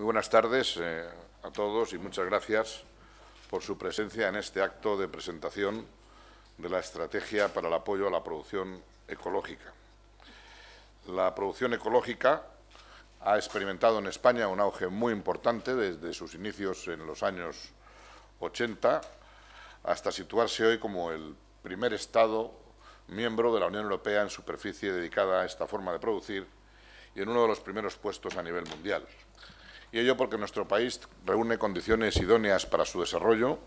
Muy buenas tardes eh, a todos y muchas gracias por su presencia en este acto de presentación de la Estrategia para el Apoyo a la Producción Ecológica. La producción ecológica ha experimentado en España un auge muy importante desde sus inicios en los años 80 hasta situarse hoy como el primer Estado miembro de la Unión Europea en superficie dedicada a esta forma de producir y en uno de los primeros puestos a nivel mundial y ello porque nuestro país reúne condiciones idóneas para su desarrollo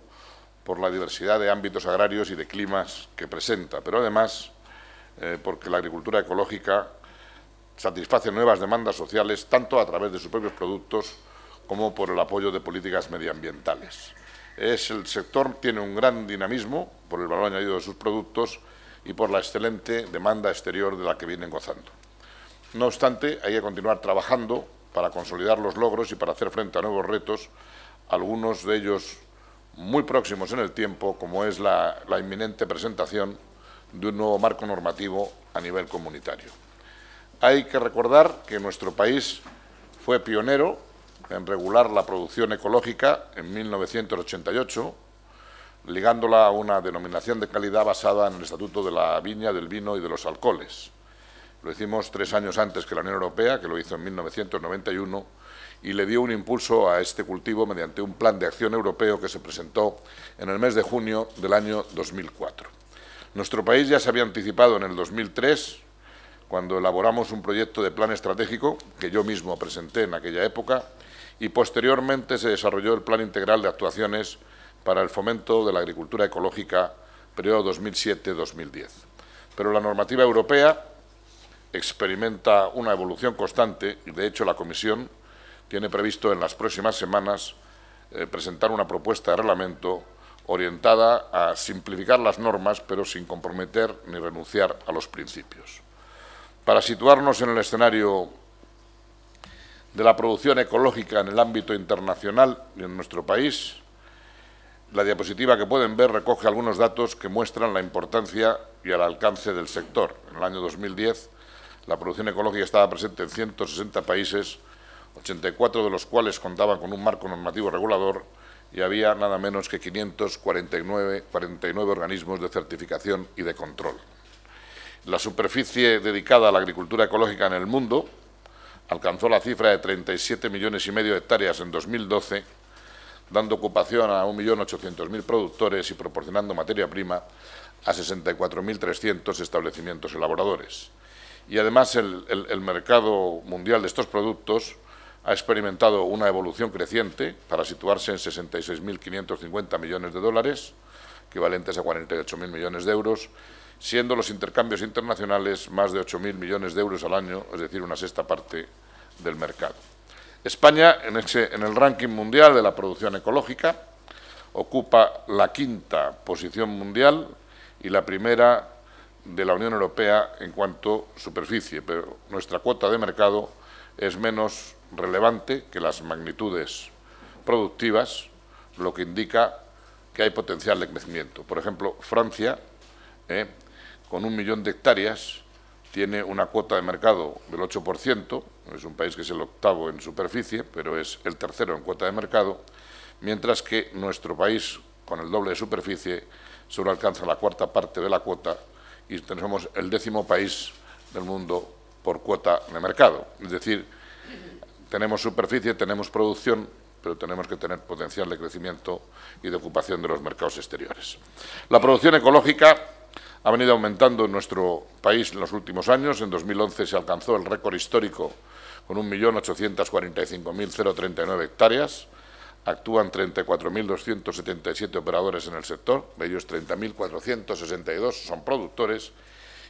por la diversidad de ámbitos agrarios y de climas que presenta, pero además eh, porque la agricultura ecológica satisface nuevas demandas sociales tanto a través de sus propios productos como por el apoyo de políticas medioambientales. Es, el sector tiene un gran dinamismo por el valor añadido de sus productos y por la excelente demanda exterior de la que vienen gozando. No obstante, hay que continuar trabajando para consolidar los logros y para hacer frente a nuevos retos, algunos de ellos muy próximos en el tiempo, como es la, inminente presentación de un nuevo marco normativo a nivel comunitario. Hay que recordar que nuestro país fue pionero en regular la producción ecológica en 1988, ligándola a una denominación de calidad basada en el Estatuto de la Viña, del Vino y de los Alcoholes. Lo hicimos tres años antes que la Unión Europea, que lo hizo en 1991, y le dio un impulso a este cultivo mediante un plan de acción europeo que se presentó en el mes de junio del año 2004. Nuestro país ya se había anticipado en el 2003, cuando elaboramos un proyecto de plan estratégico, que yo mismo presenté en aquella época, y posteriormente se desarrolló el Plan Integral de Actuaciones para el Fomento de la Agricultura Ecológica, periodo 2007-2010. Pero la normativa europea experimenta una evolución constante y, de hecho, la Comisión tiene previsto en las próximas semanas eh, presentar una propuesta de reglamento orientada a simplificar las normas, pero sin comprometer ni renunciar a los principios. Para situarnos en el escenario de la producción ecológica en el ámbito internacional y en nuestro país, la diapositiva que pueden ver recoge algunos datos que muestran la importancia y el alcance del sector. En el año 2010, la producción ecológica estaba presente en 160 países, 84 de los cuales contaban con un marco normativo regulador y había nada menos que 549 49 organismos de certificación y de control. La superficie dedicada a la agricultura ecológica en el mundo alcanzó la cifra de 37 millones y medio de hectáreas en 2012, dando ocupación a 1.800.000 productores y proporcionando materia prima a 64.300 establecimientos elaboradores y además el, mercado mundial de estos productos ha experimentado una evolución creciente para situarse en 66.550 millones de dólares, equivalentes a 48.000 millones de euros, siendo los intercambios internacionales más de 8.000 millones de euros al año, es decir, una sexta parte del mercado. España, en, en, el ranking mundial de la producción ecológica, ocupa la quinta posición mundial y la primera de la Unión Europea en cuanto superficie, pero nuestra cuota de mercado es menos relevante que las magnitudes productivas, lo que indica que hay potencial de crecimiento. Por ejemplo, Francia, ¿eh? con un millón de hectáreas, tiene una cuota de mercado del 8%, es un país que es el octavo en superficie, pero es el tercero en cuota de mercado, mientras que nuestro país, con el doble de superficie, solo alcanza la cuarta parte de la cuota y somos el décimo país del mundo por cuota de mercado. Es decir, tenemos superficie, tenemos producción, pero tenemos que tener potencial de crecimiento y de ocupación de los mercados exteriores. La producción ecológica ha venido aumentando en nuestro país en los últimos años. En 2011 se alcanzó el récord histórico con 1.845.039 hectáreas. Actúan 34.277 operadores en el sector, de ellos 30.462 son productores,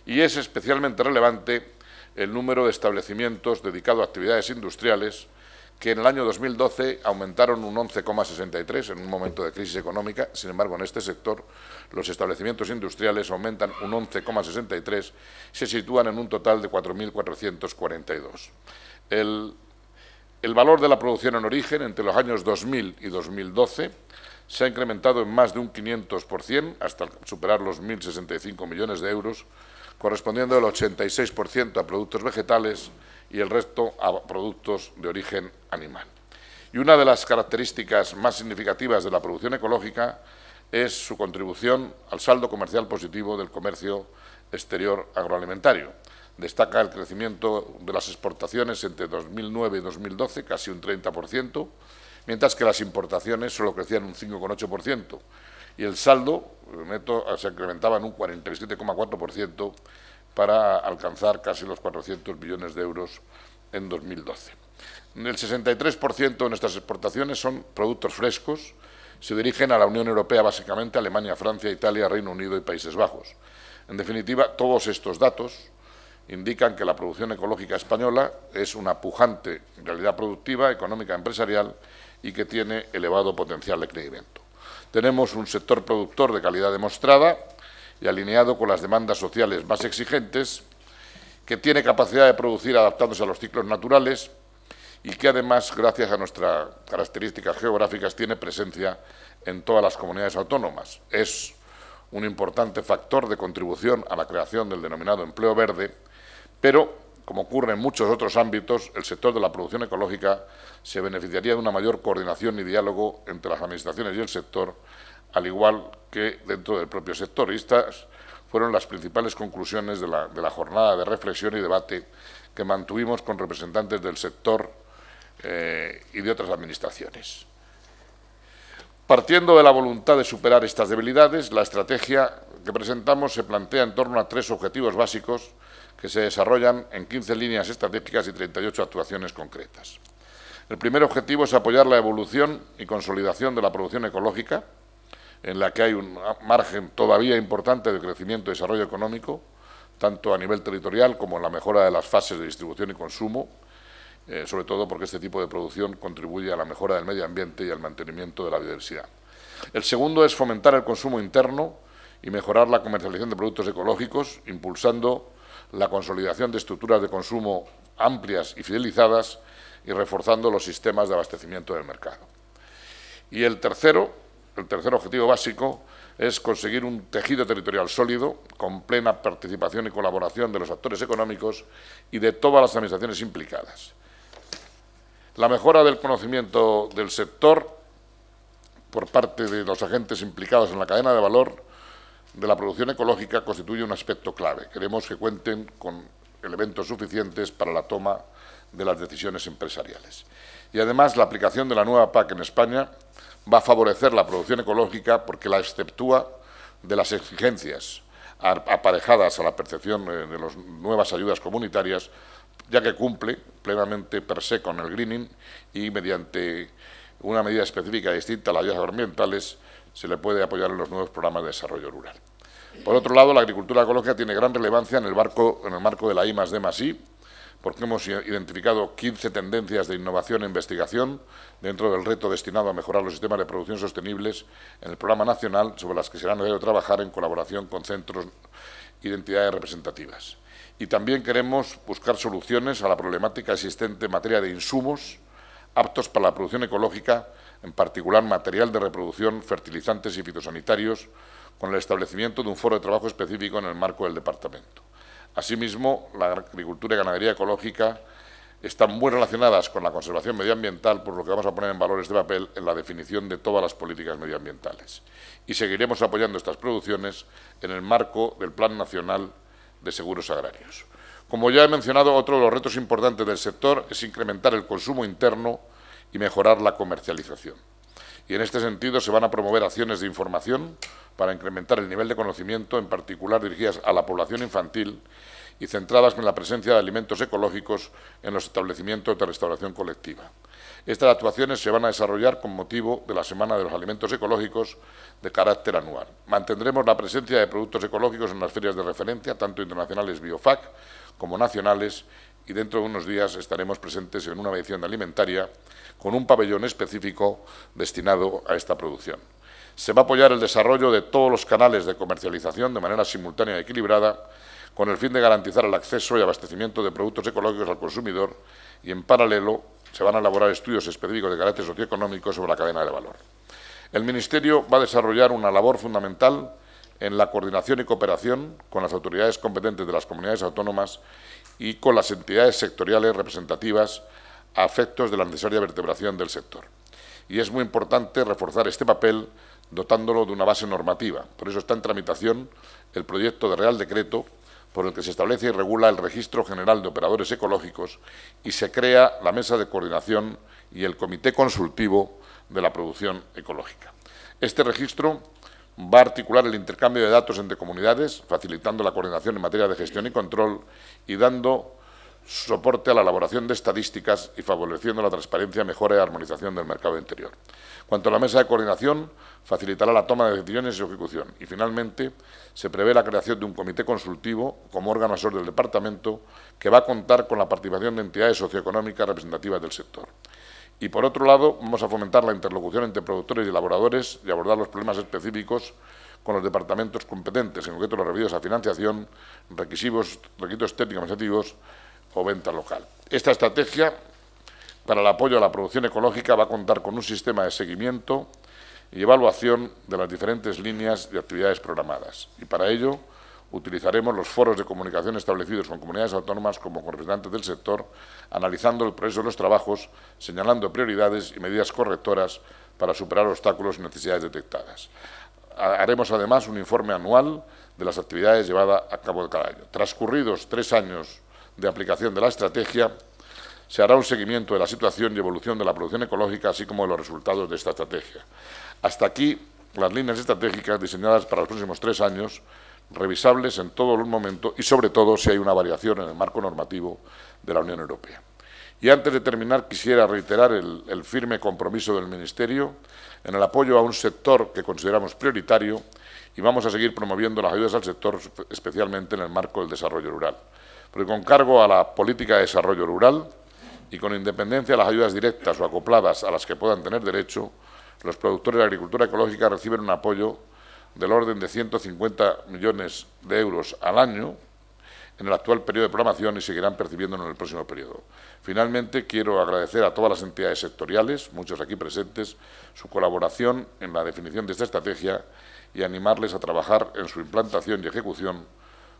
y es especialmente relevante el número de establecimientos dedicados a actividades industriales, que en el año 2012 aumentaron un 11,63 en un momento de crisis económica. Sin embargo, en este sector los establecimientos industriales aumentan un 11,63 se sitúan en un total de 4.442. El el valor de la producción en origen entre los años 2000 y 2012 se ha incrementado en más de un 500% hasta superar los 1.065 millones de euros, correspondiendo el 86% a productos vegetales y el resto a productos de origen animal. Y una de las características más significativas de la producción ecológica es su contribución al saldo comercial positivo del comercio exterior agroalimentario, Destaca el crecimiento de las exportaciones entre 2009 y 2012, casi un 30%, mientras que las importaciones solo crecían un 5,8% y el saldo neto eh, se incrementaba en un 47,4% para alcanzar casi los 400 billones de euros en 2012. El 63% de nuestras exportaciones son productos frescos, se dirigen a la Unión Europea básicamente, Alemania, Francia, Italia, Reino Unido y Países Bajos. En definitiva, todos estos datos indican que la producción ecológica española es una pujante realidad productiva, económica, empresarial y que tiene elevado potencial de crecimiento. Tenemos un sector productor de calidad demostrada y alineado con las demandas sociales más exigentes, que tiene capacidad de producir adaptándose a los ciclos naturales y que además, gracias a nuestras características geográficas, tiene presencia en todas las comunidades autónomas. Es un importante factor de contribución a la creación del denominado empleo verde, pero, como ocurre en muchos otros ámbitos, el sector de la producción ecológica se beneficiaría de una mayor coordinación y diálogo entre las administraciones y el sector, al igual que dentro del propio sector. estas fueron las principales conclusiones de la, jornada de reflexión y debate que mantuvimos con representantes del sector eh, y de otras administraciones. Partiendo de la voluntad de superar estas debilidades, la estrategia que presentamos se plantea en torno a tres objetivos básicos que se desarrollan en 15 líneas estratégicas y 38 actuaciones concretas. El primer objetivo es apoyar la evolución y consolidación de la producción ecológica, en la que hay un margen todavía importante de crecimiento y desarrollo económico, tanto a nivel territorial como en la mejora de las fases de distribución y consumo, eh, sobre todo porque este tipo de producción contribuye a la mejora del medio ambiente y al mantenimiento de la biodiversidad. El segundo es fomentar el consumo interno y mejorar la comercialización de productos ecológicos, impulsando la consolidación de estructuras de consumo amplias y fidelizadas y reforzando los sistemas de abastecimiento del mercado. Y el tercer objetivo básico, es conseguir un tejido territorial sólido, con plena participación y colaboración de los actores económicos y de todas las administraciones implicadas. La mejora del conocimiento del sector por parte de los agentes implicados en la cadena de valor de la producción ecológica constituye un aspecto clave. Queremos que cuenten con elementos suficientes para la toma de las decisiones empresariales. Y además la aplicación de la nueva PAC en España va a favorecer la producción ecológica porque la exceptúa de las exigencias aparejadas a la percepción eh, de las nuevas ayudas comunitarias, ya que cumple plenamente per se con el greening y mediante una medida específica distinta a las ayudas ambientales se le puede apoyar en los nuevos programas de desarrollo rural. Por otro lado, la agricultura ecológica tiene gran relevancia en el, en el marco de la I D I, porque hemos identificado 15 tendencias de innovación e investigación dentro del reto destinado a mejorar los sistemas de producción sostenibles en el programa nacional sobre las que será necesario trabajar en colaboración con centros identidades representativas. Y también queremos buscar soluciones a la problemática existente en materia de insumos aptos para la producción ecológica en particular material de reproducción, fertilizantes y fitosanitarios, con el establecimiento de un foro de trabajo específico en el marco del departamento. Asimismo, la agricultura y ganadería ecológica están muy relacionadas con la conservación medioambiental, por lo que vamos a poner en valores de papel en la definición de todas las políticas medioambientales. Y seguiremos apoyando estas producciones en el marco del Plan Nacional de Seguros Agrarios. Como ya he mencionado, otro de los retos importantes del sector es incrementar el consumo interno y mejorar la comercialización. Y en este sentido se van a promover acciones de información para incrementar el nivel de conocimiento, en particular dirigidas a la población infantil y centradas en la presencia de alimentos ecológicos en los establecimientos de restauración colectiva. Estas actuaciones se van a desarrollar con motivo de la Semana de los Alimentos Ecológicos de carácter anual. Mantendremos la presencia de productos ecológicos en las ferias de referencia, tanto internacionales BioFac como nacionales, y dentro de unos días estaremos presentes en una medición alimentaria con un pabellón específico destinado a esta producción. Se va a apoyar el desarrollo de todos los canales de comercialización de manera simultánea y equilibrada con el fin de garantizar el acceso y abastecimiento de productos ecológicos al consumidor y, en paralelo, se van a elaborar estudios específicos de carácter socioeconómico sobre la cadena de valor. El Ministerio va a desarrollar una labor fundamental en la coordinación y cooperación con las autoridades competentes de las comunidades autónomas y con las entidades sectoriales representativas a efectos de la necesaria vertebración del sector. Y es muy importante reforzar este papel dotándolo de una base normativa. Por eso está en tramitación el proyecto de Real Decreto por el que se establece y regula el Registro General de Operadores Ecológicos y se crea la Mesa de Coordinación y el Comité Consultivo de la Producción Ecológica. Este registro va a articular el intercambio de datos entre comunidades, facilitando la coordinación en materia de gestión y control y dando soporte a la elaboración de estadísticas y favoreciendo la transparencia, mejora y armonización del mercado interior. Cuanto a la mesa de coordinación, facilitará la toma de decisiones y su ejecución. Y, finalmente, se prevé la creación de un comité consultivo como órgano asesor del departamento que va a contar con la participación de entidades socioeconómicas representativas del sector. Y, por otro lado, vamos a fomentar la interlocución entre productores y elaboradores y abordar los problemas específicos con los departamentos competentes, en concreto los referidos a financiación, requisitos, requisitos técnicos administrativos o venta local. Esta estrategia para el apoyo a la producción ecológica va a contar con un sistema de seguimiento y evaluación de las diferentes líneas de actividades programadas. Y para ello utilizaremos los foros de comunicación establecidos con comunidades autónomas como representantes del sector, analizando el progreso de los trabajos, señalando prioridades y medidas correctoras para superar obstáculos y necesidades detectadas. Haremos además un informe anual de las actividades llevadas a cabo cada año. Transcurridos tres años de aplicación de la estrategia, se hará un seguimiento de la situación y evolución de la producción ecológica, así como de los resultados de esta estrategia. Hasta aquí, las líneas estratégicas diseñadas para los próximos tres años revisables en todo el momento y, sobre todo, si hay una variación en el marco normativo de la Unión Europea. Y antes de terminar, quisiera reiterar el, firme compromiso del Ministerio en el apoyo a un sector que consideramos prioritario y vamos a seguir promoviendo las ayudas al sector, especialmente en el marco del desarrollo rural. Porque con cargo a la política de desarrollo rural y con independencia de las ayudas directas o acopladas a las que puedan tener derecho, los productores de agricultura ecológica reciben un apoyo del orden de 150 millones de euros al año en el actual periodo de programación y seguirán percibiéndolo en el próximo periodo. Finalmente, quiero agradecer a todas las entidades sectoriales, muchos aquí presentes, su colaboración en la definición de esta estrategia y animarles a trabajar en su implantación y ejecución,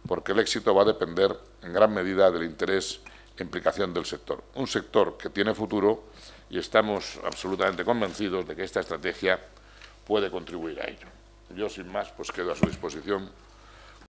porque el éxito va a depender en gran medida del interés e implicación del sector. Un sector que tiene futuro y estamos absolutamente convencidos de que esta estrategia puede contribuir a ello. Yo, sin más, pues quedo a su disposición